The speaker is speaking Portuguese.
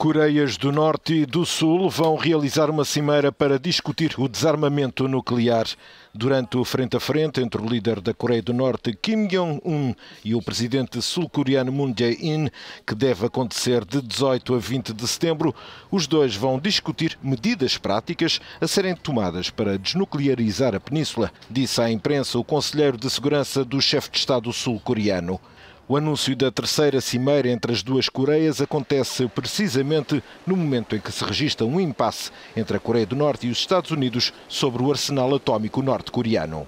Coreias do Norte e do Sul vão realizar uma cimeira para discutir o desarmamento nuclear. Durante o frente a frente entre o líder da Coreia do Norte, Kim Jong-un, e o presidente sul-coreano Moon Jae-in, que deve acontecer de 18 a 20 de setembro, os dois vão discutir medidas práticas a serem tomadas para desnuclearizar a península, disse à imprensa o conselheiro de segurança do chefe de Estado sul-coreano. O anúncio da terceira cimeira entre as duas Coreias acontece precisamente no momento em que se registra um impasse entre a Coreia do Norte e os Estados Unidos sobre o arsenal atómico norte-coreano.